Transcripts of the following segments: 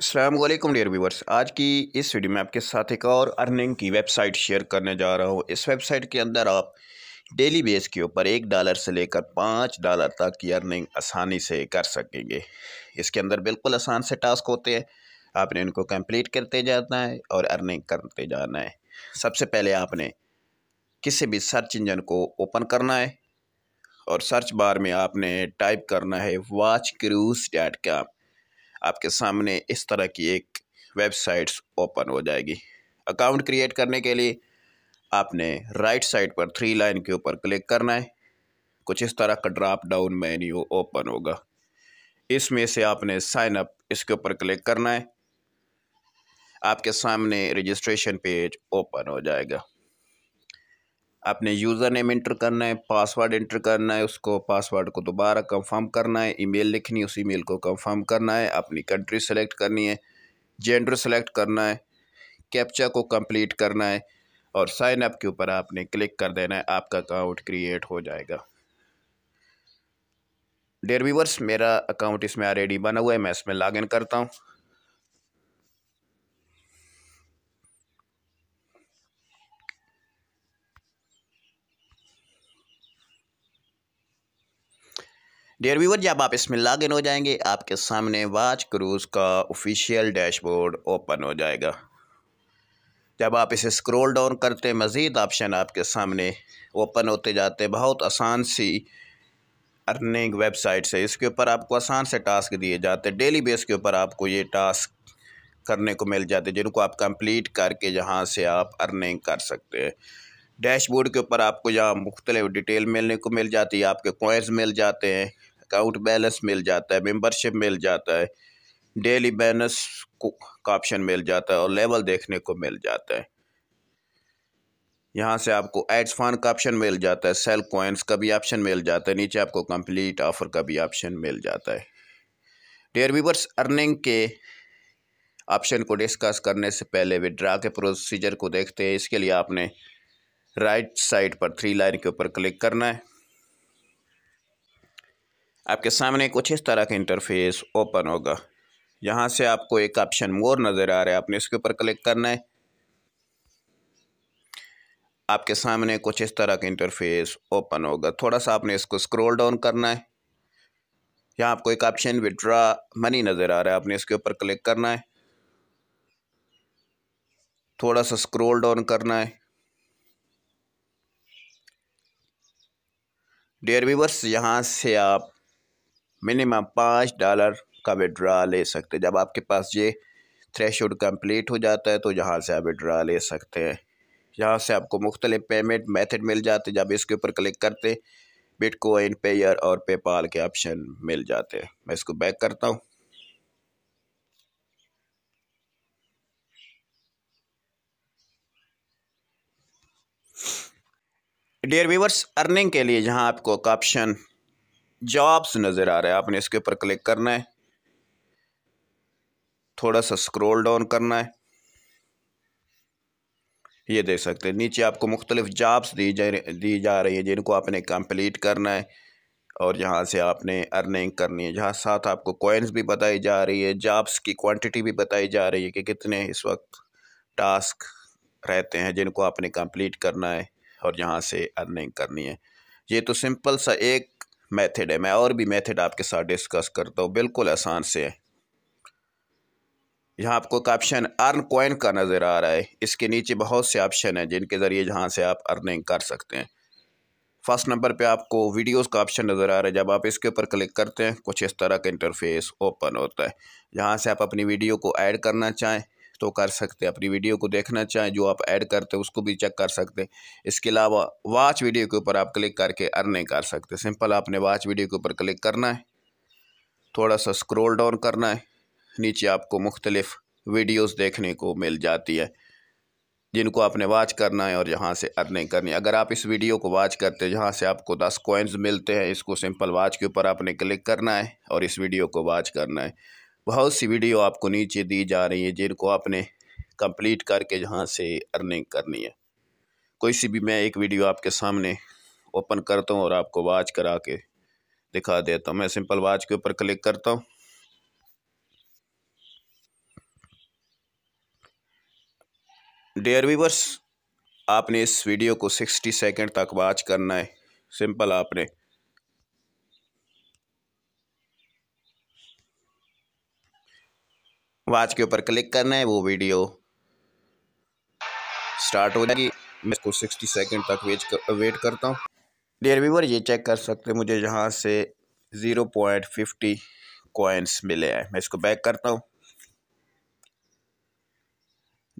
अल्लाम dear viewers आज की इस वीडियो में आपके साथ एक और अर्निंग की वेबसाइट शेयर करने जा रहा हूँ इस वेबसाइट के अंदर आप डेली बेस के ऊपर एक डॉलर से लेकर पाँच डॉलर तक की अर्निंग आसानी से कर सकेंगे इसके अंदर बिल्कुल आसान से टास्क होते हैं आपने इनको कंप्लीट करते जाना है और अर्निंग करते जाना है सबसे पहले आपने किसी भी सर्च इंजन को ओपन करना है और सर्च बार में आपने टाइप करना है वाच क्रूज डॉट कॉम आपके सामने इस तरह की एक वेबसाइट्स ओपन हो जाएगी अकाउंट क्रिएट करने के लिए आपने राइट साइड पर थ्री लाइन के ऊपर क्लिक करना है कुछ इस तरह का ड्राप डाउन मेन्यू ओपन होगा इसमें से आपने साइन अप इसके ऊपर क्लिक करना है आपके सामने रजिस्ट्रेशन पेज ओपन हो जाएगा आपने यूज़र नेम इंटर करना है पासवर्ड इंटर करना है उसको पासवर्ड को दोबारा कंफर्म करना है ईमेल लिखनी है उस ईमेल को कंफर्म करना है अपनी कंट्री सेलेक्ट करनी है जेंडर सेलेक्ट करना है कैप्चा को कंप्लीट करना है और साइन अप के ऊपर आपने क्लिक कर देना है आपका अकाउंट क्रिएट हो जाएगा डेयर व्यूवर्स मेरा अकाउंट इसमें ऑलरेडी बना हुआ है मैं इसमें इन करता हूँ डेयर व्यूवर जब आप इसमें लॉग इन हो जाएंगे आपके सामने वाच क्रूज़ का ऑफिशियल डैशबोर्ड ओपन हो जाएगा जब आप इसे स्क्रॉल डाउन करते मज़ीद ऑप्शन आपके सामने ओपन होते जाते बहुत आसान सी अर्निंग वेबसाइट से इसके ऊपर आपको आसान से टास्क दिए जाते डेली बेस के ऊपर आपको ये टास्क करने को मिल जाते जिनको आप कंप्लीट करके जहाँ से आप अर्निंग कर सकते हैं डैशबोर्ड के ऊपर आपको यहाँ मुख्तलिफ डिटेल मिलने को मिल जाती है आपके कॉइन्स मिल जाते हैं अकाउंट बैलेंस मिल जाता है मेंबरशिप मिल जाता है डेली बैलेंस का ऑप्शन मिल जाता है और लेवल देखने को मिल जाता है यहाँ से आपको एड्स फान का ऑप्शन मिल जाता है सेल कोइंस का भी ऑप्शन मिल जाता है नीचे आपको कंप्लीट ऑफर का भी ऑप्शन मिल जाता है डेयर वीवर्स अर्निंग के ऑप्शन को डिस्कस करने से पहले विड्रा के प्रोसीजर को देखते हैं इसके लिए आपने राइट साइड पर थ्री लाइन के ऊपर क्लिक करना है आपके सामने कुछ इस तरह का इंटरफेस ओपन होगा यहाँ से आपको एक ऑप्शन मोर नज़र आ रहा है आपने इसके ऊपर क्लिक करना है आपके सामने कुछ इस तरह का इंटरफेस ओपन होगा थोड़ा सा आपने इसको स्क्रॉल डाउन करना है यहाँ आपको एक ऑप्शन विड्रा मनी नज़र आ रहा है आपने इसके ऊपर क्लिक करना है थोड़ा सा स्क्रॉल डाउन करना है डेयर व्यूवर्स यहाँ से आप मिनिमम पाँच डॉलर का विड्रा ले सकते हैं जब आपके पास ये थ्रेश कंप्लीट हो जाता है तो यहाँ से आप विड्रा ले सकते हैं यहाँ से आपको मुख्तलिफ पेमेंट मेथड मिल जाते जब इसके ऊपर क्लिक करते बिटकॉइन पेयर और पेपाल के ऑप्शन मिल जाते हैं मैं इसको बैक करता हूँ डियर व्यूवर्स अर्निंग के लिए जहाँ आपको ऑप्शन जॉब्स नज़र आ रहा है आपने इसके ऊपर क्लिक करना है थोड़ा सा स्क्रॉल डाउन करना है ये देख सकते हैं नीचे आपको मुख्तलिफ जॉब्स दी जा दी जा रही है जिनको आपने कंप्लीट करना है और यहाँ से आपने अर्निंग करनी है जहाँ साथ आपको कॉइन्स भी बताई जा रही है जॉब्स की क्वांटिटी भी बताई जा रही है कि कितने इस वक्त टास्क रहते हैं जिनको आपने कंप्लीट करना है और यहाँ से अर्निंग करनी है ये तो सिंपल सा एक मेथड है मैं और भी मेथड आपके साथ डिस्कस करता हूँ बिल्कुल आसान से है यहाँ आपको एक ऑप्शन अर्न कॉइन का नज़र आ रहा है इसके नीचे बहुत से ऑप्शन हैं जिनके ज़रिए जहाँ से आप अर्निंग कर सकते हैं फर्स्ट नंबर पे आपको वीडियोस का ऑप्शन नज़र आ रहा है जब आप इसके ऊपर क्लिक करते हैं कुछ इस तरह का इंटरफेस ओपन होता है जहाँ से आप अपनी वीडियो को ऐड करना चाहें तो कर सकते हैं अपनी वीडियो को देखना चाहें जो आप ऐड करते हैं उसको भी चेक कर सकते हैं इसके अलावा वाच वीडियो के ऊपर आप क्लिक करके अर्निंग कर सकते हैं सिंपल आपने वाच वीडियो के ऊपर क्लिक करना है थोड़ा सा स्क्रोल डाउन करना है नीचे आपको मुख्तलिफ़ वीडियोस देखने को मिल जाती है जिनको आपने वाच करना है और यहाँ से अर्निंग करनी है अगर आप इस वीडियो को वाच करते हैं जहाँ से आपको दस कोइंस मिलते हैं इसको सिंपल वाच के ऊपर आपने क्लिक करना है और इस वीडियो को वाच करना है बहुत सी वीडियो आपको नीचे दी जा रही है जिनको आपने कंप्लीट करके जहाँ से अर्निंग करनी है कोई सी भी मैं एक वीडियो आपके सामने ओपन करता हूँ और आपको वाच करा के दिखा देता हूँ मैं सिंपल वाच के ऊपर क्लिक करता हूँ डेयर वीवर्स आपने इस वीडियो को 60 सेकंड तक वाच करना है सिंपल आपने वाच के ऊपर क्लिक करना है वो वीडियो स्टार्ट हो जाएगी मैं इसको सिक्सटी सेकेंड तक वेट कर, वेट करता हूँ डेयर व्यूवर ये चेक कर सकते हैं मुझे यहाँ से ज़ीरो पॉइंट फिफ्टी कोइंस मिले हैं मैं इसको बैक करता हूँ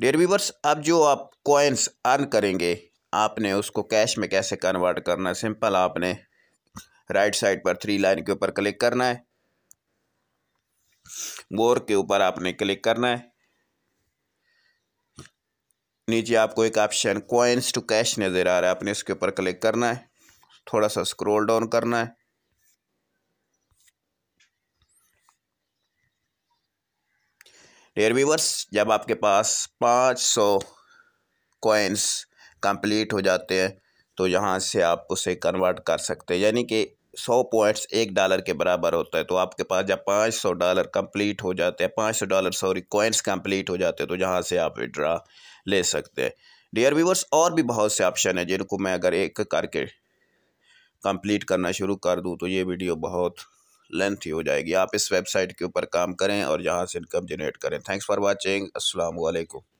डेयर व्यूवर्स अब जो आप कोइंस अर्न करेंगे आपने उसको कैश में कैसे कन्वर्ट करना है सिंपल आपने राइट साइड पर थ्री लाइन के ऊपर क्लिक करना है मोर के ऊपर आपने क्लिक करना है नीचे आपको एक ऑप्शन कॉइन्स टू कैश नज़र आ रहा है आपने इसके ऊपर क्लिक करना है थोड़ा सा स्क्रॉल डाउन करना है डेयर व्यूवर्स जब आपके पास पाँच सौ कॉइन्स कंप्लीट हो जाते हैं तो यहाँ से आप उसे कन्वर्ट कर सकते हैं यानी कि सौ पॉइंट्स एक डॉलर के बराबर होता है तो आपके पास जब पाँच सौ डॉलर कंप्लीट हो जाते हैं पाँच सौ डॉलर सॉरी कॉइन्स कंप्लीट हो जाते हैं तो जहाँ से आप विड्रा ले सकते हैं डियर व्यूवर्स और भी बहुत से ऑप्शन हैं जिनको मैं अगर एक करके कंप्लीट करना शुरू कर दूँ तो ये वीडियो बहुत लेंथी हो जाएगी आप इस वेबसाइट के ऊपर काम करें और यहाँ से इनकम जनरेट करें थैंक्स फॉर वॉचिंग असलकुम